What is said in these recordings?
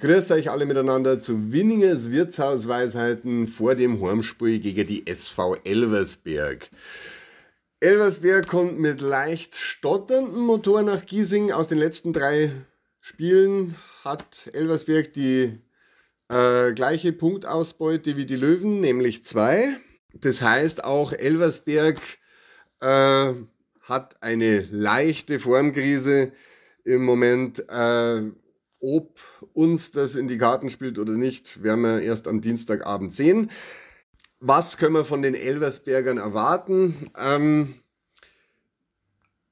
Grüß euch alle miteinander zu Winningers Wirtshausweisheiten vor dem Heimspiel gegen die SV Elversberg. Elversberg kommt mit leicht stotterndem Motor nach Giesing. Aus den letzten drei Spielen hat Elversberg die äh, gleiche Punktausbeute wie die Löwen, nämlich zwei. Das heißt, auch Elversberg äh, hat eine leichte Formkrise im Moment. Äh, ob uns das in die Karten spielt oder nicht, werden wir erst am Dienstagabend sehen. Was können wir von den Elversbergern erwarten? Ähm,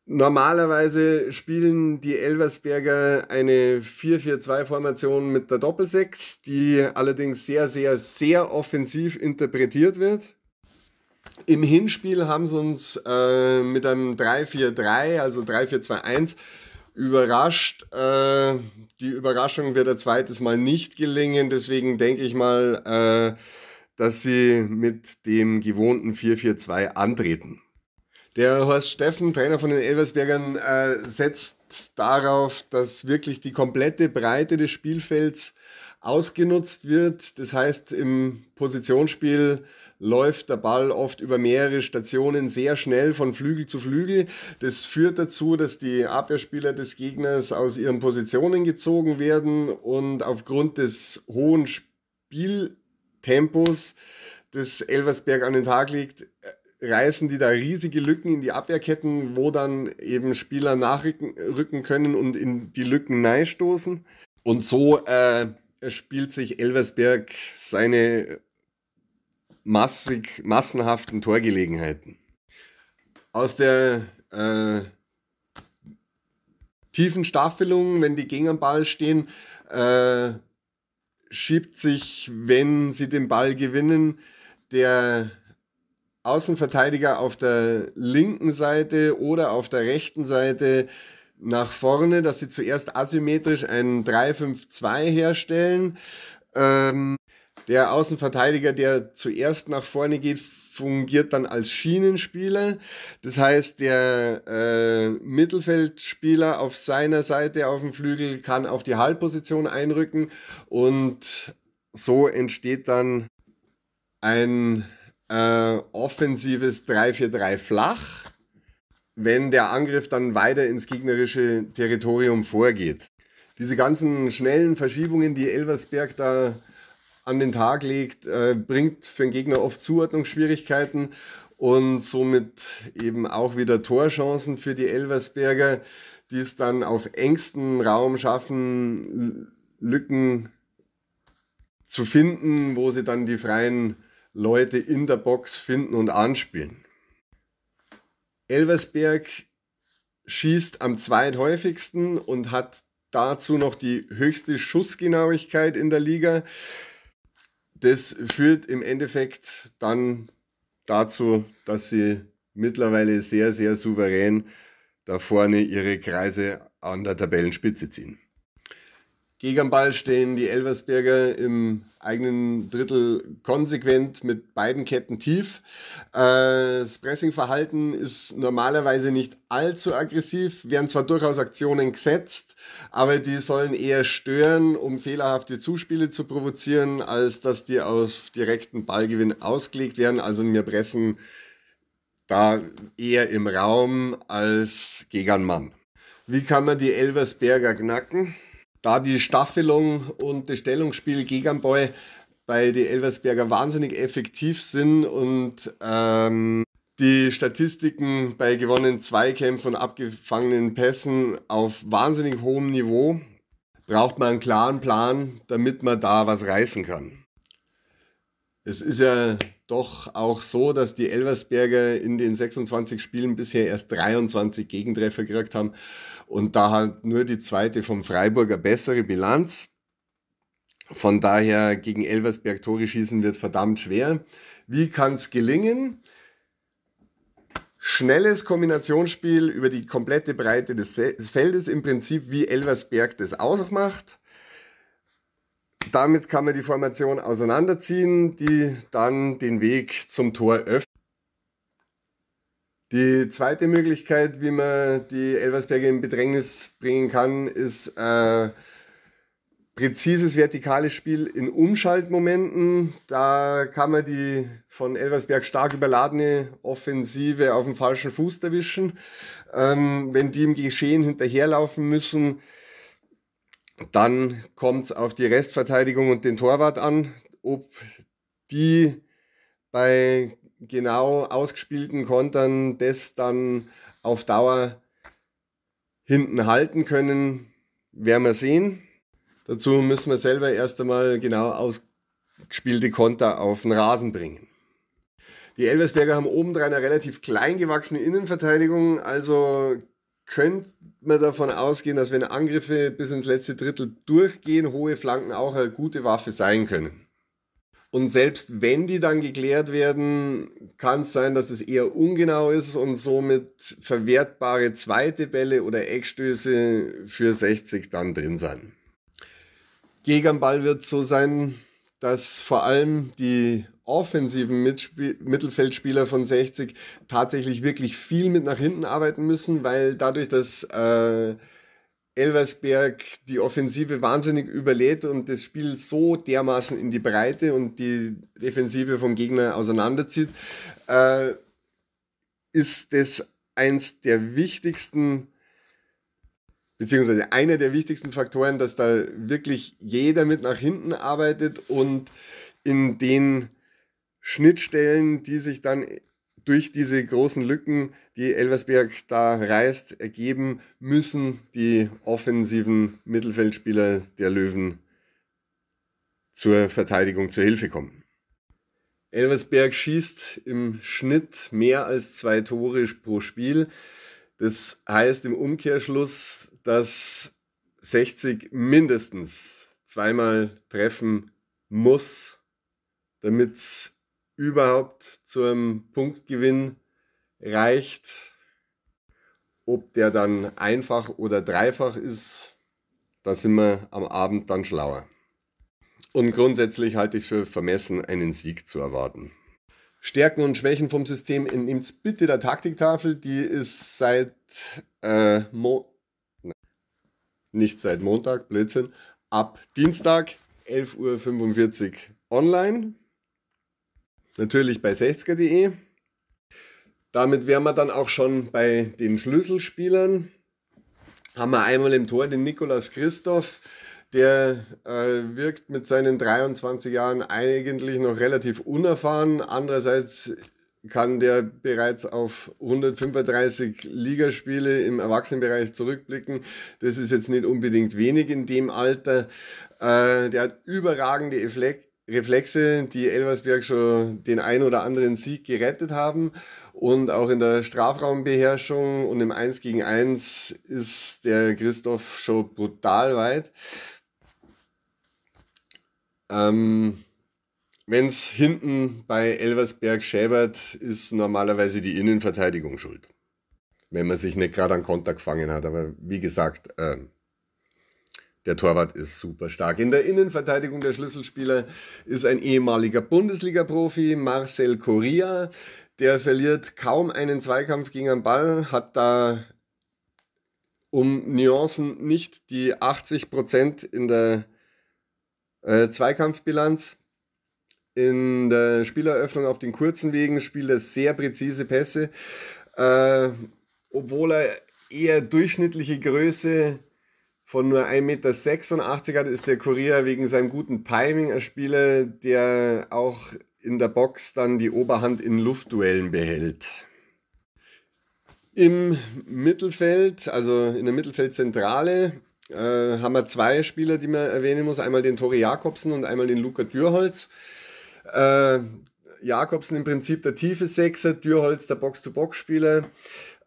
normalerweise spielen die Elversberger eine 4-4-2-Formation mit der Doppelsechs, die allerdings sehr, sehr, sehr offensiv interpretiert wird. Im Hinspiel haben sie uns äh, mit einem 3-4-3, also 3-4-2-1, überrascht. Äh, die Überraschung wird ein zweites Mal nicht gelingen. Deswegen denke ich mal, äh, dass sie mit dem gewohnten 4-4-2 antreten. Der Horst Steffen, Trainer von den Elversbergern, äh, setzt darauf, dass wirklich die komplette Breite des Spielfelds ausgenutzt wird. Das heißt, im Positionsspiel läuft der Ball oft über mehrere Stationen sehr schnell von Flügel zu Flügel. Das führt dazu, dass die Abwehrspieler des Gegners aus ihren Positionen gezogen werden und aufgrund des hohen Spieltempos, das Elversberg an den Tag legt, reißen die da riesige Lücken in die Abwehrketten, wo dann eben Spieler nachrücken können und in die Lücken neistoßen. Und so äh, spielt sich Elversberg seine massig, massenhaften Torgelegenheiten. Aus der äh, tiefen Staffelung, wenn die gegen am Ball stehen, äh, schiebt sich, wenn sie den Ball gewinnen, der Außenverteidiger auf der linken Seite oder auf der rechten Seite nach vorne, dass sie zuerst asymmetrisch einen 3-5-2 herstellen. Ähm, der Außenverteidiger, der zuerst nach vorne geht, fungiert dann als Schienenspieler. Das heißt, der äh, Mittelfeldspieler auf seiner Seite auf dem Flügel kann auf die Halbposition einrücken und so entsteht dann ein äh, offensives 3-4-3 flach wenn der Angriff dann weiter ins gegnerische Territorium vorgeht. Diese ganzen schnellen Verschiebungen, die Elversberg da an den Tag legt, äh, bringt für den Gegner oft Zuordnungsschwierigkeiten und somit eben auch wieder Torchancen für die Elversberger, die es dann auf engstem Raum schaffen, Lücken zu finden, wo sie dann die freien Leute in der Box finden und anspielen. Elversberg schießt am zweithäufigsten und hat dazu noch die höchste Schussgenauigkeit in der Liga. Das führt im Endeffekt dann dazu, dass sie mittlerweile sehr, sehr souverän da vorne ihre Kreise an der Tabellenspitze ziehen. Gegen Ball stehen die Elversberger im eigenen Drittel konsequent mit beiden Ketten tief. Äh, das Pressingverhalten ist normalerweise nicht allzu aggressiv, werden zwar durchaus Aktionen gesetzt, aber die sollen eher stören, um fehlerhafte Zuspiele zu provozieren, als dass die auf direkten Ballgewinn ausgelegt werden. Also wir pressen da eher im Raum als gegen Mann. Wie kann man die Elversberger knacken? da die Staffelung und das Stellungsspiel gegen Ball bei den Elversberger wahnsinnig effektiv sind und ähm, die Statistiken bei gewonnenen Zweikämpfen und abgefangenen Pässen auf wahnsinnig hohem Niveau, braucht man einen klaren Plan, damit man da was reißen kann. Es ist ja doch auch so, dass die Elversberger in den 26 Spielen bisher erst 23 Gegentreffer gekriegt haben und da halt nur die zweite vom Freiburger bessere Bilanz. Von daher gegen Elversberg Tore schießen wird verdammt schwer. Wie kann es gelingen? Schnelles Kombinationsspiel über die komplette Breite des Feldes, im Prinzip wie Elversberg das ausmacht. Damit kann man die Formation auseinanderziehen, die dann den Weg zum Tor öffnet. Die zweite Möglichkeit, wie man die Elversberge in Bedrängnis bringen kann, ist äh, präzises vertikales Spiel in Umschaltmomenten. Da kann man die von Elversberg stark überladene Offensive auf dem falschen Fuß erwischen. Ähm, wenn die im Geschehen hinterherlaufen müssen, dann kommt es auf die Restverteidigung und den Torwart an, ob die bei genau ausgespielten Kontern das dann auf Dauer hinten halten können, werden wir sehen. Dazu müssen wir selber erst einmal genau ausgespielte Konter auf den Rasen bringen. Die Elversberger haben obendrein eine relativ klein gewachsene Innenverteidigung, also könnte man davon ausgehen, dass wenn Angriffe bis ins letzte Drittel durchgehen, hohe Flanken auch eine gute Waffe sein können. Und selbst wenn die dann geklärt werden, kann es sein, dass es eher ungenau ist und somit verwertbare zweite Bälle oder Eckstöße für 60 dann drin sein. Gegen Ball wird es so sein, dass vor allem die offensiven Mitspiel Mittelfeldspieler von 60 tatsächlich wirklich viel mit nach hinten arbeiten müssen, weil dadurch, dass äh, Elversberg die Offensive wahnsinnig überlädt und das Spiel so dermaßen in die Breite und die Defensive vom Gegner auseinanderzieht, äh, ist das eins der wichtigsten beziehungsweise einer der wichtigsten Faktoren, dass da wirklich jeder mit nach hinten arbeitet und in den Schnittstellen, die sich dann durch diese großen Lücken, die Elversberg da reißt, ergeben, müssen die offensiven Mittelfeldspieler der Löwen zur Verteidigung zur Hilfe kommen. Elversberg schießt im Schnitt mehr als zwei Tore pro Spiel. Das heißt im Umkehrschluss, dass 60 mindestens zweimal treffen muss, damit überhaupt zum Punktgewinn reicht. Ob der dann einfach oder dreifach ist, da sind wir am Abend dann schlauer. Und grundsätzlich halte ich es für vermessen, einen Sieg zu erwarten. Stärken und Schwächen vom System entnimmt bitte der Taktiktafel. Die ist seit äh, Mo nicht seit Montag, Blödsinn, ab Dienstag 11.45 Uhr online natürlich bei 60er.de. Damit wären wir dann auch schon bei den Schlüsselspielern. Haben wir einmal im Tor den Nikolaus Christoph, der äh, wirkt mit seinen 23 Jahren eigentlich noch relativ unerfahren. Andererseits kann der bereits auf 135 Ligaspiele im Erwachsenenbereich zurückblicken. Das ist jetzt nicht unbedingt wenig in dem Alter. Äh, der hat überragende Efflek Reflexe, die Elversberg schon den ein oder anderen Sieg gerettet haben. Und auch in der Strafraumbeherrschung und im 1 gegen 1 ist der Christoph schon brutal weit. Ähm, Wenn es hinten bei Elversberg schäbert, ist normalerweise die Innenverteidigung schuld. Wenn man sich nicht gerade an Konter gefangen hat. Aber wie gesagt, ähm, der Torwart ist super stark. In der Innenverteidigung der Schlüsselspieler ist ein ehemaliger Bundesliga-Profi, Marcel Correa. Der verliert kaum einen Zweikampf gegen einen Ball, hat da um Nuancen nicht die 80% in der äh, Zweikampfbilanz. In der Spieleröffnung auf den kurzen Wegen spielt er sehr präzise Pässe, äh, obwohl er eher durchschnittliche Größe hat von nur 1,86 Meter hat, ist der Kurier wegen seinem guten Timing ein Spieler, der auch in der Box dann die Oberhand in Luftduellen behält. Im Mittelfeld, also in der Mittelfeldzentrale, äh, haben wir zwei Spieler, die man erwähnen muss. Einmal den Tori Jakobsen und einmal den Luca Dürholz. Äh, Jakobsen im Prinzip der tiefe Sechser, Dürholz der Box-to-Box-Spieler.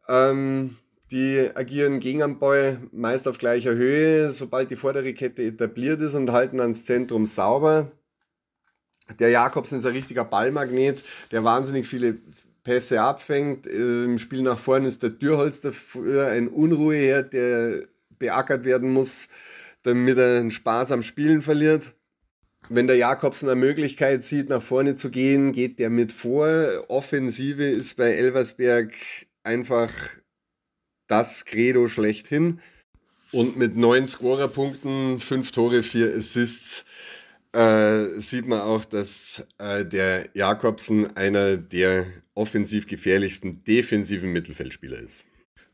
Ähm, die agieren gegen den Ball meist auf gleicher Höhe, sobald die vordere Kette etabliert ist und halten ans Zentrum sauber. Der Jakobsen ist ein richtiger Ballmagnet, der wahnsinnig viele Pässe abfängt. Im Spiel nach vorne ist der Türholz dafür ein Unruheherd, der beackert werden muss, damit er einen Spaß am Spielen verliert. Wenn der Jakobsen eine Möglichkeit sieht, nach vorne zu gehen, geht der mit vor. Offensive ist bei Elversberg einfach das Credo schlechthin. Und mit neun Scorerpunkten, fünf Tore, vier Assists äh, sieht man auch, dass äh, der Jakobsen einer der offensiv gefährlichsten defensiven Mittelfeldspieler ist.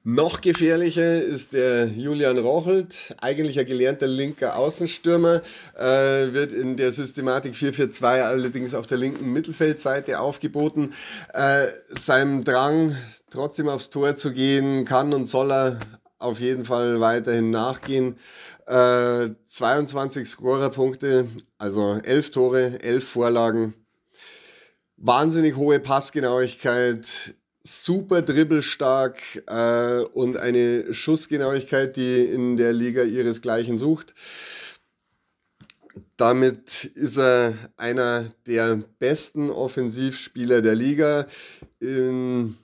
Noch gefährlicher ist der Julian Rochelt, eigentlich ein gelernter linker Außenstürmer, äh, wird in der Systematik 4-4-2 allerdings auf der linken Mittelfeldseite aufgeboten. Äh, seinem Drang, trotzdem aufs Tor zu gehen, kann und soll er auf jeden Fall weiterhin nachgehen. Äh, 22 Scorerpunkte, also 11 Tore, 11 Vorlagen. Wahnsinnig hohe Passgenauigkeit, super dribbelstark äh, und eine Schussgenauigkeit, die in der Liga ihresgleichen sucht. Damit ist er einer der besten Offensivspieler der Liga. In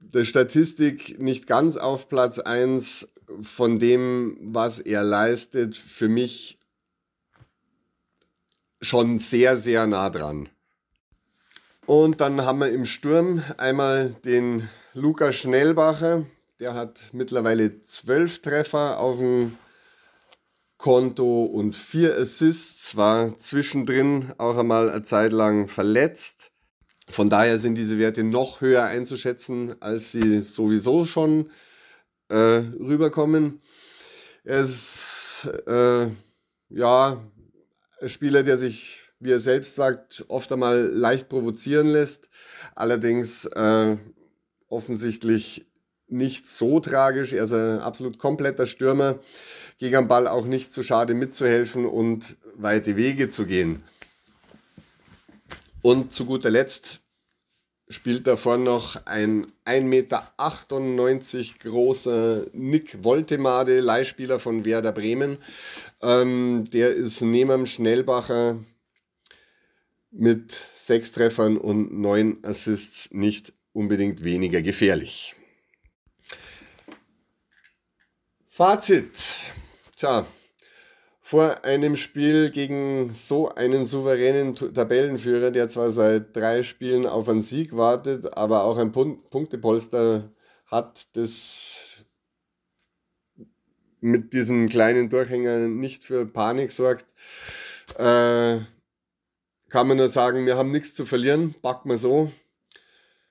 der Statistik nicht ganz auf Platz 1 von dem, was er leistet, für mich schon sehr, sehr nah dran. Und dann haben wir im Sturm einmal den Luca Schnellbacher. Der hat mittlerweile zwölf Treffer auf dem Konto und vier Assists. War zwischendrin auch einmal eine Zeit lang verletzt. Von daher sind diese Werte noch höher einzuschätzen, als sie sowieso schon äh, rüberkommen. Er ist äh, ja, ein Spieler, der sich wie er selbst sagt, oft einmal leicht provozieren lässt. Allerdings äh, offensichtlich nicht so tragisch. Er ist ein absolut kompletter Stürmer, gegen den Ball auch nicht zu schade mitzuhelfen und weite Wege zu gehen. Und zu guter Letzt spielt davon noch ein 1,98 Meter großer Nick Woltemade, Leihspieler von Werder Bremen. Ähm, der ist neben dem Schnellbacher mit sechs Treffern und neun Assists nicht unbedingt weniger gefährlich. Fazit. Tja, vor einem Spiel gegen so einen souveränen Tabellenführer, der zwar seit drei Spielen auf einen Sieg wartet, aber auch ein Pun Punktepolster hat, das mit diesem kleinen Durchhänger nicht für Panik sorgt, äh, kann man nur sagen, wir haben nichts zu verlieren, packen wir so,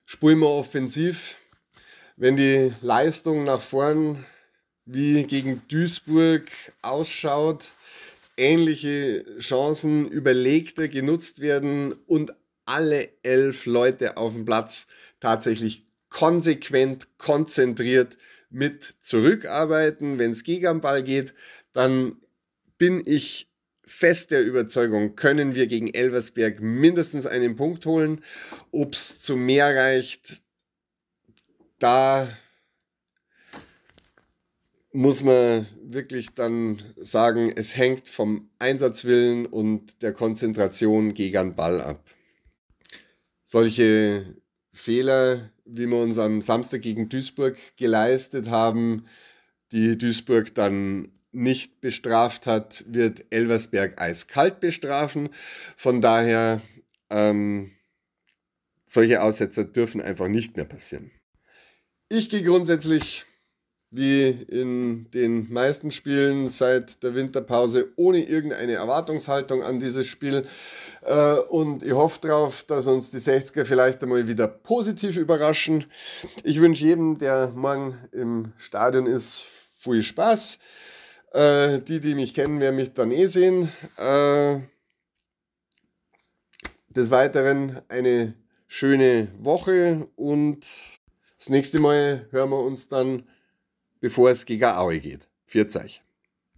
spulen wir offensiv. Wenn die Leistung nach vorn wie gegen Duisburg ausschaut, ähnliche Chancen überlegter genutzt werden und alle elf Leute auf dem Platz tatsächlich konsequent, konzentriert mit zurückarbeiten. Wenn es gegen den Ball geht, dann bin ich fest der Überzeugung, können wir gegen Elversberg mindestens einen Punkt holen. Ob es zu mehr reicht, da muss man wirklich dann sagen, es hängt vom Einsatzwillen und der Konzentration gegen Ball ab. Solche Fehler, wie wir uns am Samstag gegen Duisburg geleistet haben, die Duisburg dann nicht bestraft hat, wird Elversberg eiskalt bestrafen. Von daher, ähm, solche Aussetzer dürfen einfach nicht mehr passieren. Ich gehe grundsätzlich, wie in den meisten Spielen seit der Winterpause, ohne irgendeine Erwartungshaltung an dieses Spiel. Äh, und ich hoffe darauf, dass uns die 60er vielleicht einmal wieder positiv überraschen. Ich wünsche jedem, der morgen im Stadion ist, viel Spaß. Äh, die, die mich kennen, werden mich dann eh sehen. Äh, des Weiteren eine schöne Woche und das nächste Mal hören wir uns dann, bevor es gegen Aue geht. Viert euch.